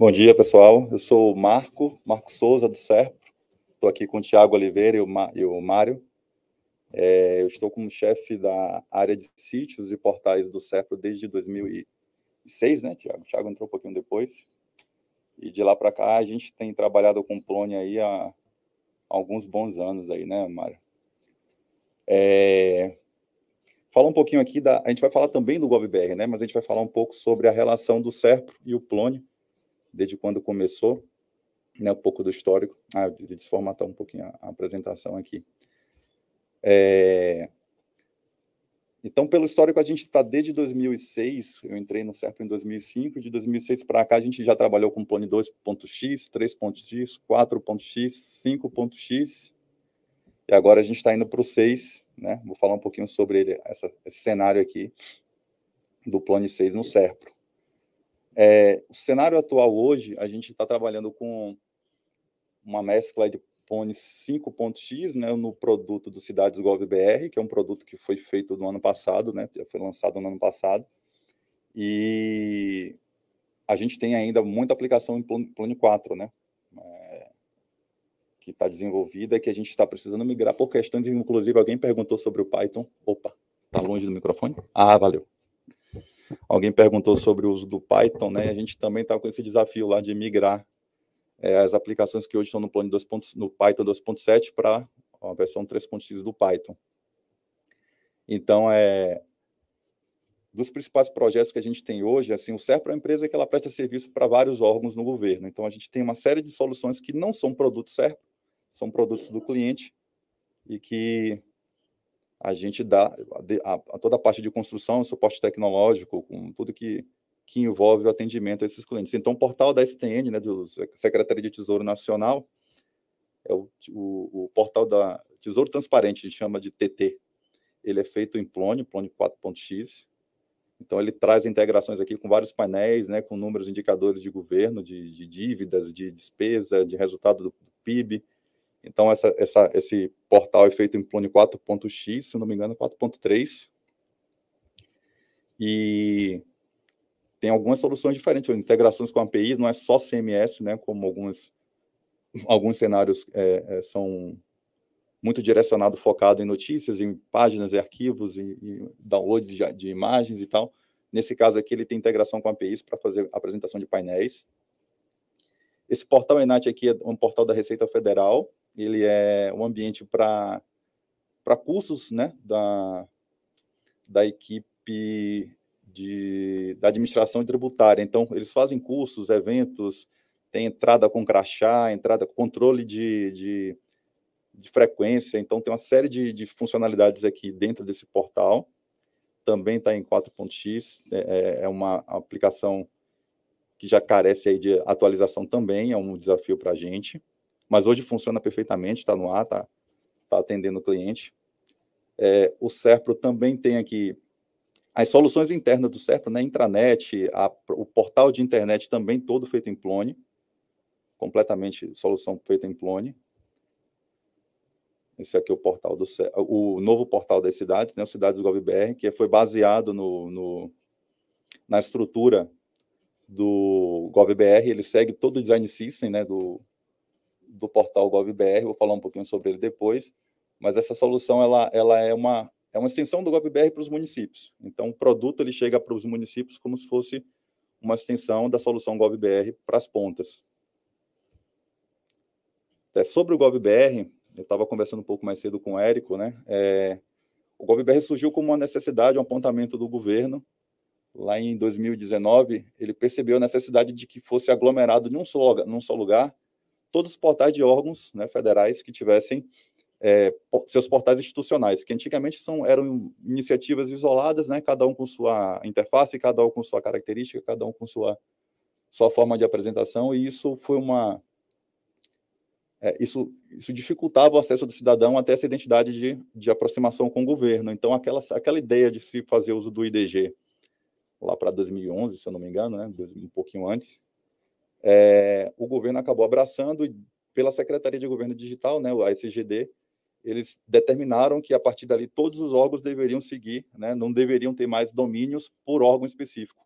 Bom dia, pessoal. Eu sou o Marco, Marco Souza, do SERPRO. Estou aqui com o Tiago Oliveira e o, Ma, e o Mário. É, eu estou como chefe da área de sítios e portais do SERPRO desde 2006, né, Tiago? O Tiago entrou um pouquinho depois. E de lá para cá, a gente tem trabalhado com o Plone aí há, alguns bons anos aí, né, Mário? É, falar um pouquinho aqui da. A gente vai falar também do GovBR, né? Mas a gente vai falar um pouco sobre a relação do SERPRO e o Plone desde quando começou, né, um pouco do histórico. Ah, eu devia desformatar um pouquinho a, a apresentação aqui. É... Então, pelo histórico, a gente está desde 2006, eu entrei no SERP em 2005, de 2006 para cá a gente já trabalhou com Plone 2.x, 3.x, 4.x, 5.x, e agora a gente está indo para o 6, né? Vou falar um pouquinho sobre ele, essa, esse cenário aqui do Plone 6 no SERPRO. É, o cenário atual hoje, a gente está trabalhando com uma mescla de Pone 5.x né, no produto do Cidades Gov BR, que é um produto que foi feito no ano passado, né, foi lançado no ano passado. E a gente tem ainda muita aplicação em Pone 4, né, é, que está desenvolvida e que a gente está precisando migrar por questões. Inclusive, alguém perguntou sobre o Python. Opa, está longe do microfone? Ah, valeu. Alguém perguntou sobre o uso do Python, né? A gente também está com esse desafio lá de migrar é, as aplicações que hoje estão no, plano 2. no Python 2.7 para a versão 3.x do Python. Então, é, dos principais projetos que a gente tem hoje, assim, o SERPRO é uma empresa que ela presta serviço para vários órgãos no governo. Então, a gente tem uma série de soluções que não são produtos SERPRO, são produtos do cliente e que a gente dá a, a toda a parte de construção, suporte tecnológico, com tudo que, que envolve o atendimento a esses clientes. Então, o portal da STN, né, do Secretaria de Tesouro Nacional, é o, o, o portal da Tesouro Transparente, a gente chama de TT. Ele é feito em Plone, Plone 4.x. Então, ele traz integrações aqui com vários painéis, né, com números indicadores de governo, de, de dívidas, de despesa, de resultado do PIB, então, essa, essa, esse portal é feito em Plone 4.x, se não me engano, 4.3. E tem algumas soluções diferentes. Integrações com APIs, não é só CMS, né, como alguns, alguns cenários é, é, são muito direcionado, focado em notícias, em páginas e arquivos, e, e downloads de, de imagens e tal. Nesse caso aqui, ele tem integração com APIs para fazer apresentação de painéis. Esse portal Enat aqui é um portal da Receita Federal, ele é um ambiente para cursos né, da, da equipe de, da administração tributária. Então, eles fazem cursos, eventos, tem entrada com crachá, entrada com controle de, de, de, frequência. Então, tem uma série de, de funcionalidades aqui dentro desse portal. Também está em 4.x, é, é, é uma aplicação que já carece aí de atualização também, é um desafio para a gente. Mas hoje funciona perfeitamente, está no ar, está tá atendendo o cliente. É, o Serpro também tem aqui as soluções internas do Serpro, né? Intranet, a, o portal de internet também todo feito em Plone, completamente solução feita em Plone. Esse aqui é o portal do o novo portal da cidade, né? O Cidades Gov BR, que foi baseado no, no na estrutura do GovBR, ele segue todo o design system, né, do do portal GovBR, vou falar um pouquinho sobre ele depois, mas essa solução ela, ela é, uma, é uma extensão do GovBR para os municípios. Então, o produto ele chega para os municípios como se fosse uma extensão da solução GovBR para as pontas. É, sobre o GovBR, eu estava conversando um pouco mais cedo com o Érico, né? É, o GovBR surgiu como uma necessidade, um apontamento do governo. Lá em 2019, ele percebeu a necessidade de que fosse aglomerado num só, num só lugar todos os portais de órgãos né, federais que tivessem é, seus portais institucionais, que antigamente são, eram iniciativas isoladas, né, cada um com sua interface, cada um com sua característica, cada um com sua, sua forma de apresentação, e isso foi uma. É, isso, isso dificultava o acesso do cidadão até essa identidade de, de aproximação com o governo. Então, aquela, aquela ideia de se fazer uso do IDG lá para 2011, se eu não me engano, né, um pouquinho antes, é, o governo acabou abraçando pela Secretaria de Governo Digital, né, o SGD, eles determinaram que a partir dali todos os órgãos deveriam seguir, né, não deveriam ter mais domínios por órgão específico.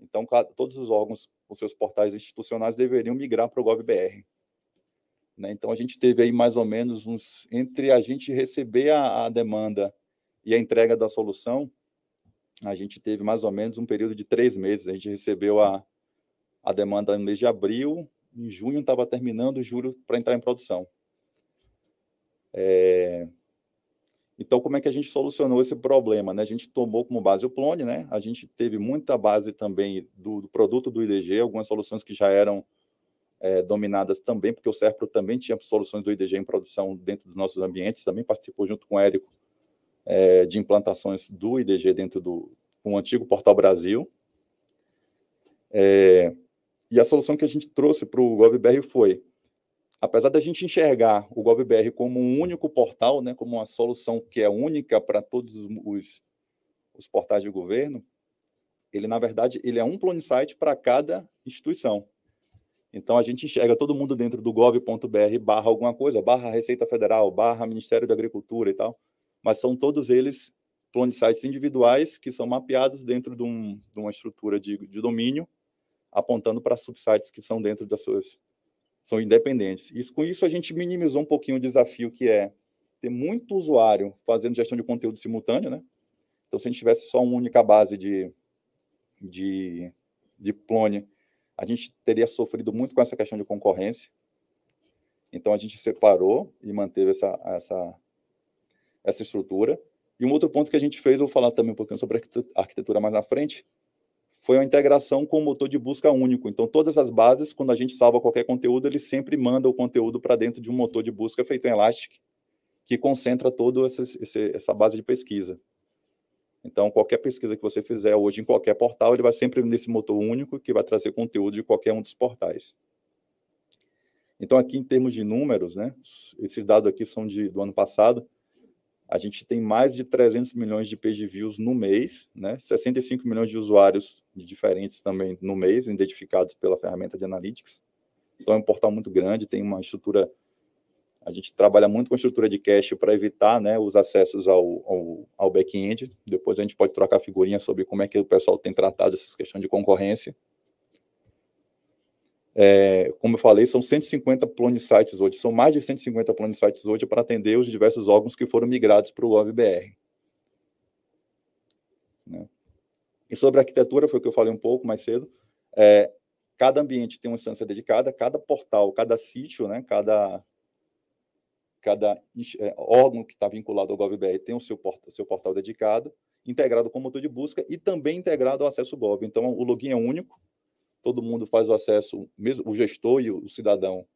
Então, todos os órgãos, os seus portais institucionais deveriam migrar para o GovBR. Né? Então, a gente teve aí mais ou menos uns, entre a gente receber a, a demanda e a entrega da solução, a gente teve mais ou menos um período de três meses. A gente recebeu a, a demanda no mês de abril, em junho estava terminando, julho para entrar em produção. É... Então, como é que a gente solucionou esse problema? Né? A gente tomou como base o Plone, né? a gente teve muita base também do, do produto do IDG, algumas soluções que já eram é, dominadas também, porque o Serpro também tinha soluções do IDG em produção dentro dos nossos ambientes, também participou junto com o Érico é, de implantações do IDG dentro do um antigo Portal Brasil. É, e a solução que a gente trouxe para o GovBR foi, apesar da gente enxergar o GovBR como um único portal, né, como uma solução que é única para todos os, os portais de governo, ele, na verdade, ele é um plano site para cada instituição. Então, a gente enxerga todo mundo dentro do gov.br barra alguma coisa, barra Receita Federal, barra Ministério da Agricultura e tal, mas são todos eles plano sites individuais que são mapeados dentro de, um, de uma estrutura de, de domínio apontando para subsites que são dentro das suas são independentes. Isso, com isso a gente minimizou um pouquinho o desafio que é ter muito usuário fazendo gestão de conteúdo simultâneo, né? Então se a gente tivesse só uma única base de de, de plone, a gente teria sofrido muito com essa questão de concorrência. Então a gente separou e manteve essa essa essa estrutura. E um outro ponto que a gente fez, eu vou falar também um pouquinho sobre arquitetura mais na frente, foi a integração com o motor de busca único. Então, todas as bases, quando a gente salva qualquer conteúdo, ele sempre manda o conteúdo para dentro de um motor de busca feito em Elastic, que concentra toda essa, essa base de pesquisa. Então, qualquer pesquisa que você fizer hoje em qualquer portal, ele vai sempre nesse motor único que vai trazer conteúdo de qualquer um dos portais. Então, aqui em termos de números, né, esses dados aqui são de, do ano passado, a gente tem mais de 300 milhões de page views no mês, né, 65 milhões de usuários de diferentes também no mês, identificados pela ferramenta de Analytics. Então é um portal muito grande, tem uma estrutura. A gente trabalha muito com a estrutura de cache para evitar né, os acessos ao, ao, ao back-end. Depois a gente pode trocar figurinha sobre como é que o pessoal tem tratado essas questões de concorrência. É, como eu falei, são 150 plone sites hoje, são mais de 150 plone sites hoje para atender os diversos órgãos que foram migrados para o OVBR. E sobre arquitetura, foi o que eu falei um pouco mais cedo, é, cada ambiente tem uma instância dedicada, cada portal, cada sítio, né, cada, cada é, órgão que está vinculado ao GovBR tem o seu, port seu portal dedicado, integrado com o motor de busca e também integrado ao acesso Gov. Então, o login é único, todo mundo faz o acesso, mesmo o gestor e o cidadão,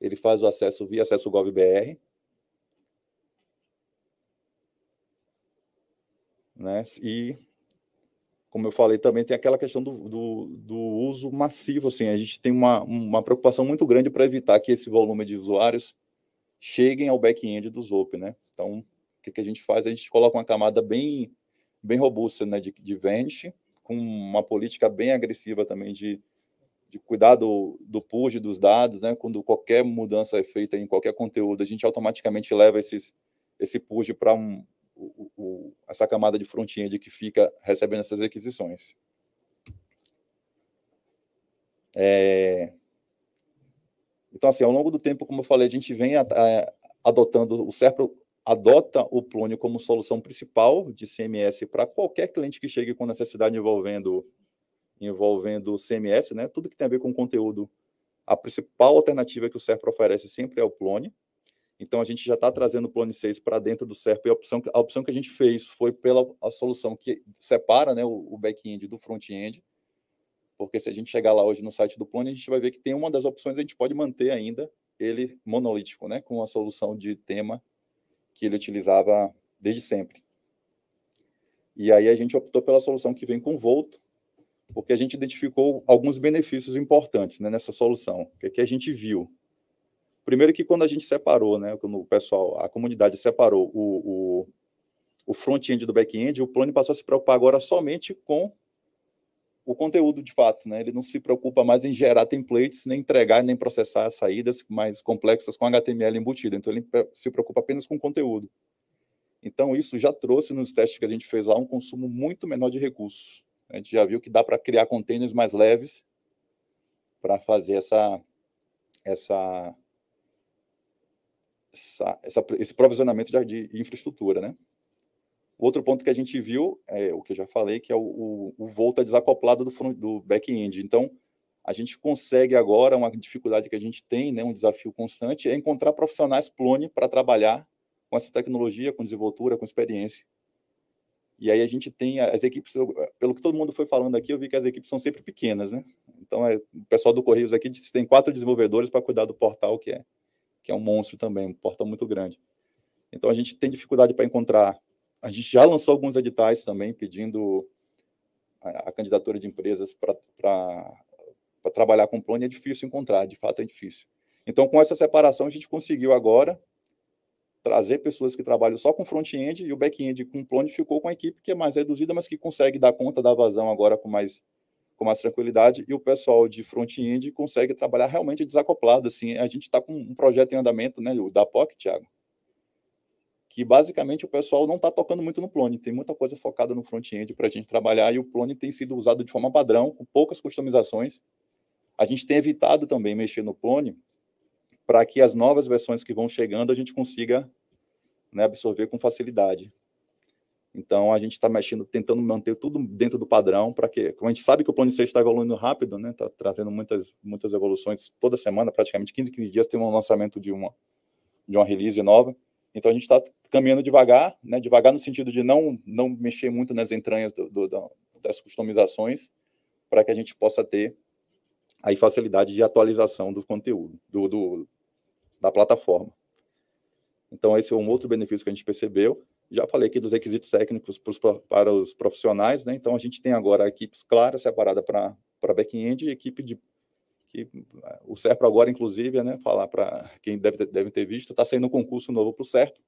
ele faz o acesso via acesso GovBR, né? E como eu falei, também tem aquela questão do, do, do, uso massivo. Assim, a gente tem uma, uma preocupação muito grande para evitar que esse volume de usuários cheguem ao back-end dos Open, né? Então, o que, que, a gente faz? A gente coloca uma camada bem, bem robusta né, de, de vente, com uma política bem agressiva também de, de cuidar do, do push dos dados, né? Quando qualquer mudança é feita em qualquer conteúdo, a gente automaticamente leva esses, esse push para um, o, o, essa camada de front-end que fica recebendo essas requisições. É... Então, assim, ao longo do tempo, como eu falei, a gente vem a, a, adotando, o SERPRO adota o Plônio como solução principal de CMS para qualquer cliente que chegue com necessidade envolvendo envolvendo CMS, né? Tudo que tem a ver com conteúdo. A principal alternativa que o SERPRO oferece sempre é o Plone. Então, a gente já está trazendo o Plone 6 para dentro do SERP, e a opção, a opção que a gente fez foi pela a solução que separa né, o, o back-end do front-end, porque se a gente chegar lá hoje no site do Plone, a gente vai ver que tem uma das opções, a gente pode manter ainda ele monolítico, né, com a solução de tema que ele utilizava desde sempre. E aí a gente optou pela solução que vem com Volto, porque a gente identificou alguns benefícios importantes né, nessa solução. O que, é que a gente viu? Primeiro que quando a gente separou, né, quando o pessoal, a comunidade separou o, o, o front-end do back-end, o plano passou a se preocupar agora somente com o conteúdo de fato, né? Ele não se preocupa mais em gerar templates, nem entregar, nem processar saídas mais complexas com HTML embutido. Então ele se preocupa apenas com o conteúdo. Então isso já trouxe nos testes que a gente fez lá um consumo muito menor de recursos. A gente já viu que dá para criar containers mais leves para fazer essa essa essa, essa, esse provisionamento de, de, infraestrutura, né? Outro ponto que a gente viu é o que eu já falei, que é o, o, o voo está desacoplado do, do back-end. Então, a gente consegue agora, uma dificuldade que a gente tem, né, um desafio constante, é encontrar profissionais plone para trabalhar com essa tecnologia, com desenvoltura, com experiência. E aí a gente tem as equipes, pelo que todo mundo foi falando aqui, eu vi que as equipes são sempre pequenas, né? Então, é, o pessoal do Correios aqui tem quatro desenvolvedores para cuidar do portal, que é que é um monstro também, um portal muito grande. Então a gente tem dificuldade para encontrar. A gente já lançou alguns editais também pedindo a, a candidatura de empresas para trabalhar com o plano e é difícil encontrar, de fato é difícil. Então com essa separação a gente conseguiu agora trazer pessoas que trabalham só com front-end e o back-end com plone ficou com a equipe que é mais reduzida, mas que consegue dar conta da vazão agora com mais com mais tranquilidade e o pessoal de front-end consegue trabalhar realmente desacoplado. Assim, a gente está com um projeto em andamento, né, o da POC, Thiago, que basicamente o pessoal não está tocando muito no Plone, tem muita coisa focada no front-end para a gente trabalhar e o Plone tem sido usado de forma padrão, com poucas customizações. A gente tem evitado também mexer no Plone para que as novas versões que vão chegando a gente consiga né, absorver com facilidade. Então a gente está mexendo, tentando manter tudo dentro do padrão para que, como a gente sabe que o plano de está evoluindo rápido, né? Está trazendo muitas muitas evoluções toda semana, praticamente 15, 15 dias tem um lançamento de uma de uma release nova. Então a gente está caminhando devagar, né? Devagar no sentido de não não mexer muito nas entranhas do, do, das customizações, para que a gente possa ter aí facilidade de atualização do conteúdo do, do da plataforma. Então esse é um outro benefício que a gente percebeu. Já falei aqui dos requisitos técnicos pros, para os profissionais, né? Então a gente tem agora equipes claras separada para back-end e equipe de que o SERPRO agora, inclusive, né, falar para quem deve, deve ter visto, está saindo um concurso novo para o SERPRO.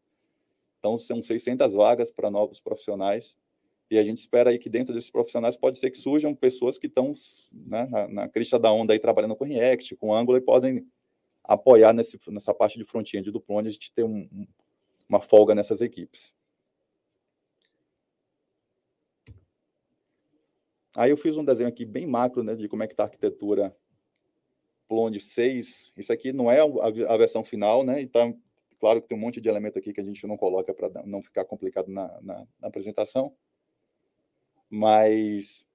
Então, são 600 vagas para novos profissionais. E a gente espera aí que dentro desses profissionais pode ser que surjam pessoas que estão né, na, na, crista da onda aí trabalhando com React, com Angular e podem apoiar nesse, nessa parte de front-end do Plone, a gente ter um, uma folga nessas equipes. Aí eu fiz um desenho aqui bem macro, né, de como é que tá a arquitetura Plone 6. Isso aqui não é a, versão final, né? Então, claro que tem um monte de elemento aqui que a gente não coloca para não ficar complicado na, na, na, apresentação. Mas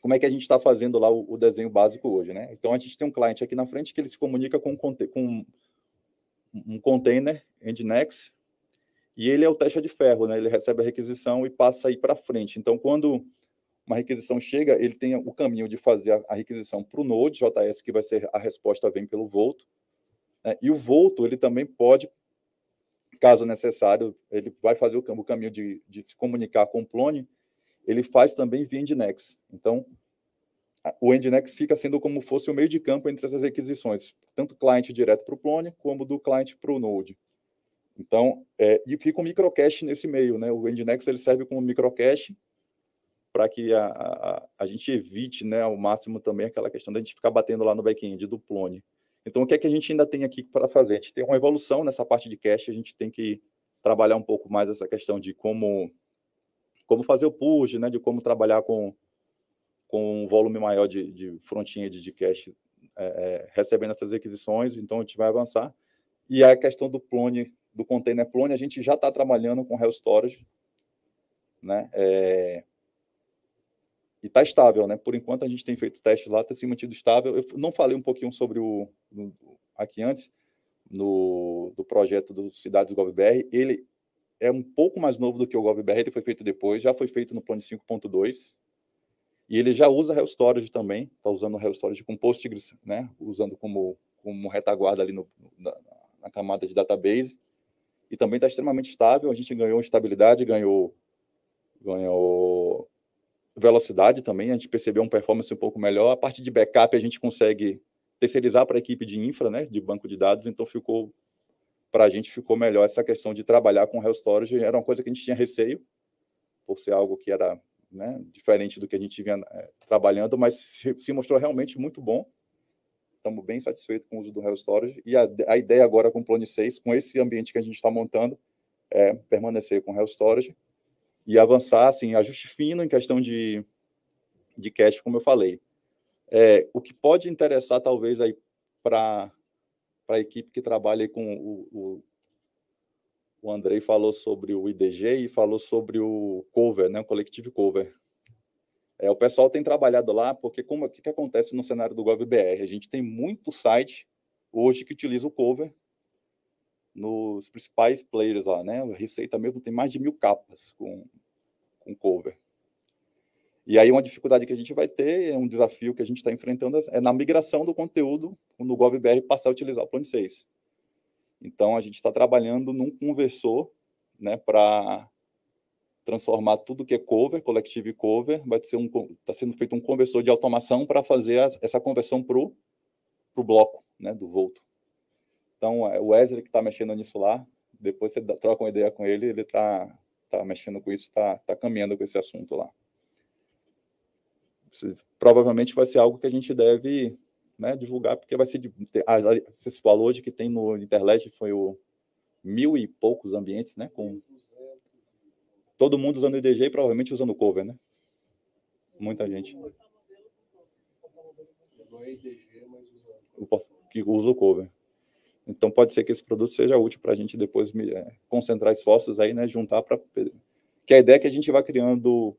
como é que a gente está fazendo lá o, o, desenho básico hoje, né? Então, a gente tem um cliente aqui na frente que ele se comunica com, com um container Nginx, e ele é o teste de ferro, né? Ele recebe a requisição e passa aí para frente. Então, quando uma requisição chega, ele tem o caminho de fazer a, a requisição para o Node, JS, que vai ser a resposta vem pelo Volto. Né? E o Volto, ele também pode, caso necessário, ele vai fazer o, o caminho de, de, se comunicar com o Plone, ele faz também via Nginx. Então, o Nginx fica sendo como fosse o meio de campo entre essas requisições, tanto cliente direto para o Plone, como do cliente para o Node. Então, é, e fica o microcache nesse meio, né? O Nginx ele serve como microcache para que a, a, a, gente evite né, ao máximo também aquela questão da gente ficar batendo lá no back-end do Plone. Então, o que é que a gente ainda tem aqui para fazer? A gente tem uma evolução nessa parte de cache, a gente tem que trabalhar um pouco mais essa questão de como, como fazer o purge né, de como trabalhar com, com um volume maior de, de front-end de cache é, é, recebendo essas requisições, então a gente vai avançar. E a questão do Plone, do container Plone, a gente já está trabalhando com real Storage, né? É, e está estável, né? Por enquanto a gente tem feito teste lá, tem tá se mantido estável. Eu não falei um pouquinho sobre o aqui antes no do projeto do Cidades GovBR. Ele é um pouco mais novo do que o GovBR, ele foi feito depois, já foi feito no plano 5.2. E ele já usa Hell Storage também, está usando o Storage com Postgres, né? Usando como como retaguarda ali no, na, na camada de database. E também está extremamente estável, a gente ganhou estabilidade, ganhou ganhou velocidade também, a gente percebeu uma performance um pouco melhor. A parte de backup a gente consegue terceirizar para a equipe de infra, né, de banco de dados, então ficou para a gente ficou melhor essa questão de trabalhar com Hell Storage, era uma coisa que a gente tinha receio, por ser algo que era né, diferente do que a gente vinha é, trabalhando, mas se, se, mostrou realmente muito bom. Estamos bem satisfeitos com o uso do Hell Storage e a, a ideia agora com o Plone 6, com esse ambiente que a gente está montando, é permanecer com Hell Storage e avançar, assim, ajuste fino em questão de, de cash, como eu falei. É, o que pode interessar, talvez, aí para a equipe que trabalha com o, o, o Andrei falou sobre o IDG e falou sobre o cover, né, o coletivo cover. É, o pessoal tem trabalhado lá, porque como o que, que acontece no cenário do GovBR? A gente tem muito site hoje que utiliza o cover nos principais players lá, né? A Receita mesmo tem mais de mil capas com, com cover. E aí uma dificuldade que a gente vai ter, é um desafio que a gente está enfrentando, é, é na migração do conteúdo no GovBR passar a utilizar o Plano 6. Então a gente está trabalhando num conversor, né, para transformar tudo que é cover, collective cover, vai ser um está sendo feito um conversor de automação para fazer essa conversão pro pro bloco, né, do Volto. Então, é, o Wesley que está mexendo nisso lá, depois você troca uma ideia com ele, ele está tá mexendo com isso, está tá caminhando com esse assunto lá. Provavelmente vai ser algo que a gente deve né, divulgar, porque vai ser. Ah, você falou hoje que tem no internet, foi o mil e poucos ambientes, né? Com todo mundo usando IDG e provavelmente usando o cover, né? Muita gente. É o que usa o cover. Então, pode ser que esse produto seja útil para a gente depois é, concentrar esforços aí, né? Juntar para. Que a ideia é que a gente vá criando.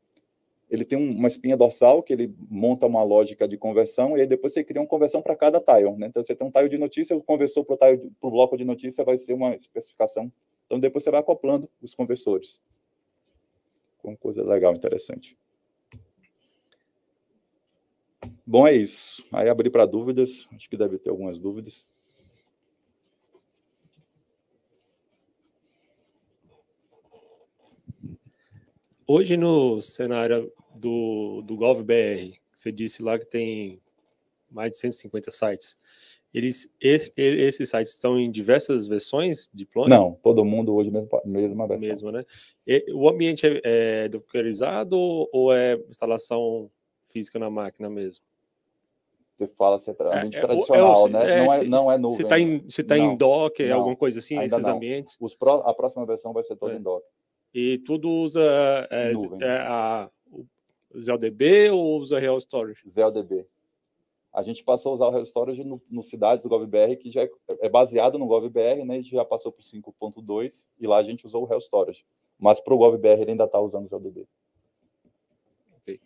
Ele tem uma espinha dorsal que ele monta uma lógica de conversão e aí depois você cria uma conversão para cada tile, né? Então, você tem um tile de notícia, o conversor para o bloco de notícia, vai ser uma especificação. Então, depois você vai acoplando os conversores. Uma coisa legal, interessante. Bom, é isso. Aí abri para dúvidas. Acho que deve ter algumas dúvidas. Hoje, no cenário do, do GovBR, você disse lá que tem mais de 150 sites, eles, esse, esses sites estão em diversas versões de plano? Não, todo mundo hoje mesmo mesma versão. Mesmo, né? E, o ambiente é, é dockerizado ou é instalação física na máquina mesmo? Você fala centralmente é, é, é, tradicional, né? é, né? não, é, se, não é está em, tá em tá Docker, é não, alguma coisa assim, esses não. ambientes? Pro, a próxima versão vai ser toda em Docker. E tudo usa é, é, a, ou usa Real Storage? ZLDB. A gente passou a usar o Real Storage no, no Cidades GovBR, que já é, é baseado no GovBR, né? A gente já passou para o 5.2 e lá a gente usou o Real Storage. Mas para o GovBR ele ainda está usando o ZLDB. Ok.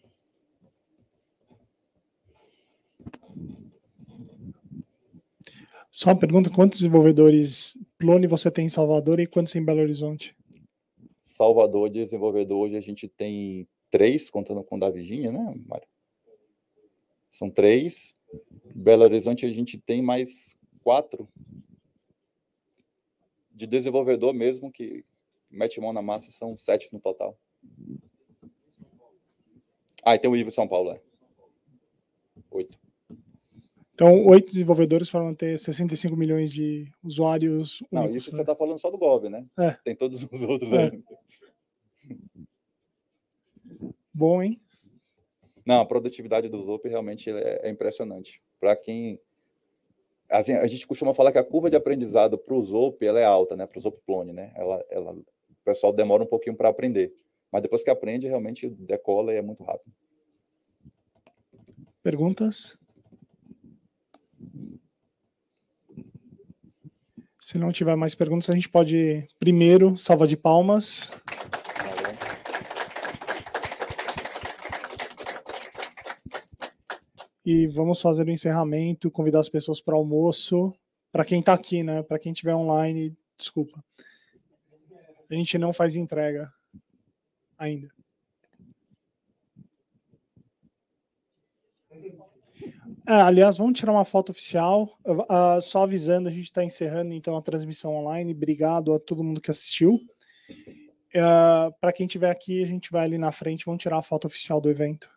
Só uma pergunta: quantos desenvolvedores Plone você tem em Salvador e quantos em Belo Horizonte? Salvador de desenvolvedor hoje a gente tem três, contando com o da né, Mário? São três. Belo Horizonte a gente tem mais quatro de desenvolvedor mesmo que mete mão na massa, são sete no total. Ah, e tem o Ivo São Paulo, é. Oito. Então, oito desenvolvedores para manter 65 milhões de usuários. Não, isso né? você está falando só do Gov, né? É. Tem todos os outros é. aí. Bom, hein? Não, a produtividade do Zope realmente é, é impressionante. Para quem. Assim, a gente costuma falar que a curva de aprendizado para o Zope ela é alta, né? Para o Zope Plone, né? Ela, ela, o pessoal demora um pouquinho para aprender. Mas depois que aprende, realmente decola e é muito rápido. Perguntas? Se não tiver mais perguntas, a gente pode primeiro salva de palmas. e vamos fazer o encerramento, convidar as pessoas para almoço. Para quem está aqui, né? Para quem estiver online, desculpa. A gente não faz entrega ainda. É, aliás, vamos tirar uma foto oficial. Uh, só avisando, a gente está encerrando então a transmissão online. Obrigado a todo mundo que assistiu. Uh, é, para quem estiver aqui, a gente vai ali na frente, vamos tirar a foto oficial do evento.